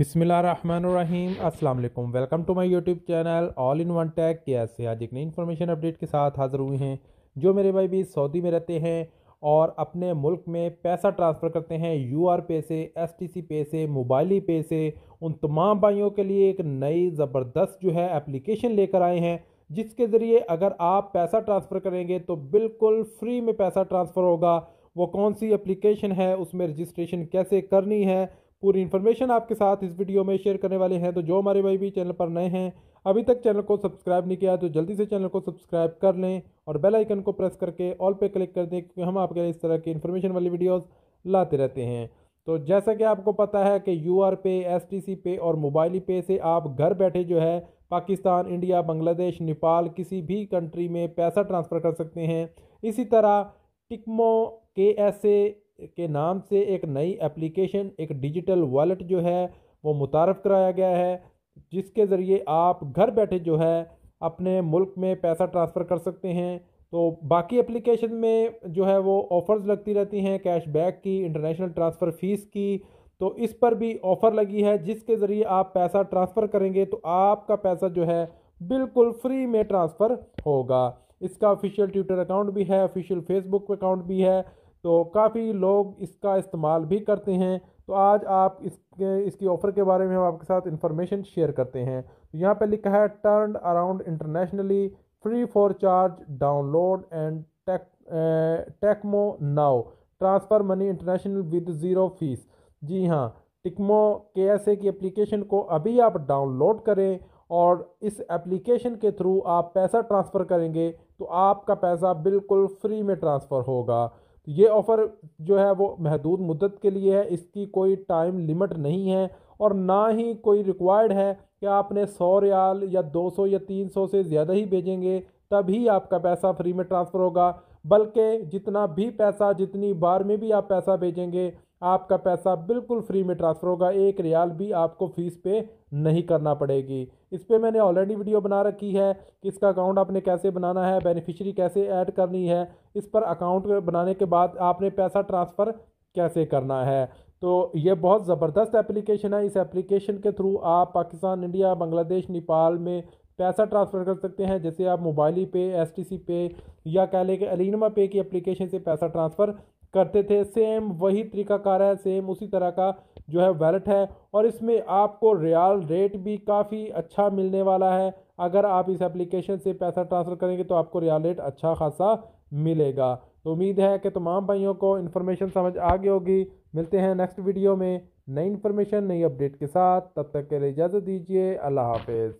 बिसमीम् अस्सलाम welcome to my YouTube channel all in one tech care से आज एक नई इन्फॉर्मेशन अपडेट के साथ हाज़िर हुए हैं जो मेरे भाई भी सऊदी में रहते हैं और अपने मुल्क में पैसा ट्रांसफ़र करते हैं यू आर पे से एस टी सी पे से मोबाइल ही पे से उन तमाम भाइयों के लिए एक नई ज़बरदस्त जो है एप्लीकेशन लेकर आए हैं जिसके ज़रिए अगर आप पैसा ट्रांसफ़र करेंगे तो बिल्कुल फ्री में पैसा ट्रांसफ़र होगा वो कौन सी एप्लीकेशन है उसमें रजिस्ट्रेशन कैसे करनी है पूरी इन्फॉर्मेशन आपके साथ इस वीडियो में शेयर करने वाले हैं तो जो हमारे भाई भी चैनल पर नए हैं अभी तक चैनल को सब्सक्राइब नहीं किया तो जल्दी से चैनल को सब्सक्राइब कर लें और बेल आइकन को प्रेस करके ऑल पे क्लिक कर दें क्योंकि हम आपके लिए इस तरह की इन्फॉर्मेशन वाली वीडियोस लाते रहते हैं तो जैसा कि आपको पता है कि U R pay S T C pay और मोबाइल पे से आप घर बैठे जो है पाकिस्तान इंडिया बांग्लादेश नेपाल किसी भी कंट्री में पैसा ट्रांसफ़र कर सकते हैं इसी तरह टिकमो के एस ए के नाम से एक नई एप्लीकेशन एक डिजिटल वॉलेट जो है वो मुतारफ़ कराया गया है जिसके ज़रिए आप घर बैठे जो है अपने मुल्क में पैसा ट्रांसफ़र कर सकते हैं तो बाकी एप्लीकेशन में जो है वो ऑफ़र्स लगती रहती हैं कैशबैक की इंटरनेशनल ट्रांसफ़र फ़ीस की तो इस पर भी ऑफ़र लगी है जिसके ज़रिए आप पैसा ट्रांसफ़र करेंगे तो आपका पैसा जो है बिल्कुल फ्री में ट्रांसफ़र होगा इसका ऑफिशियल ट्विटर अकाउंट भी है ऑफिशियल फेसबुक अकाउंट भी है तो काफ़ी लोग इसका इस्तेमाल भी करते हैं तो आज आप इसके इसकी ऑफ़र के बारे में हम आपके साथ इन्फॉर्मेशन शेयर करते हैं तो यहाँ पर लिखा है turn around internationally free for charge download and take Tekmo now transfer money international with zero fees जी हाँ टिकमो के एस की एप्लीकेशन को अभी आप डाउनलोड करें और इस एप्लीकेशन के थ्रू आप पैसा ट्रांसफ़र करेंगे तो आपका पैसा बिल्कुल फ्री में ट्रांसफ़र होगा तो ये ऑफ़र जो है वो महदूद मुद्दत के लिए है इसकी कोई टाइम लिमिट नहीं है और ना ही कोई रिक्वायर्ड है कि आपने सौ रियाल या दो सौ या तीन सौ से ज़्यादा ही भेजेंगे तभी आपका पैसा फ्री में ट्रांसफ़र होगा बल्कि जितना भी पैसा जितनी बार में भी आप पैसा भेजेंगे आपका पैसा बिल्कुल फ्री में ट्रांसफ़र होगा एक रियाल भी आपको फ़ीस पे नहीं करना पड़ेगी इस पर मैंने ऑलरेडी वीडियो बना रखी है कि इसका अकाउंट आपने कैसे बनाना है बेनिफिशरी कैसे ऐड करनी है इस पर अकाउंट बनाने के बाद आपने पैसा ट्रांसफ़र कैसे करना है तो ये बहुत ज़बरदस्त एप्लीकेशन है इस एप्लीकेशन के थ्रू आप पाकिस्तान इंडिया बांग्लादेश नेपाल में पैसा ट्रांसफ़र कर सकते हैं जैसे आप मोबाइल ही पे एस टी सी पे या कह लें कि अलीनमा पे की एप्लीकेशन से पैसा ट्रांसफ़र करते थे सेम वही तरीकाकार है सेम उसी तरह का जो है वैलेट है और इसमें आपको रियाल रेट भी काफ़ी अच्छा मिलने वाला है अगर आप इस एप्लीकेशन से पैसा ट्रांसफ़र करेंगे तो आपको रियाल रेट अच्छा खासा मिलेगा तो उम्मीद है कि तमाम भाइयों को इन्फॉर्मेशन समझ आ गई होगी मिलते हैं नेक्स्ट वीडियो में नई इन्फॉर्मेशन नई अपडेट के साथ तब तक के लिए इजाज़त दीजिए अल्लाह हाफिज़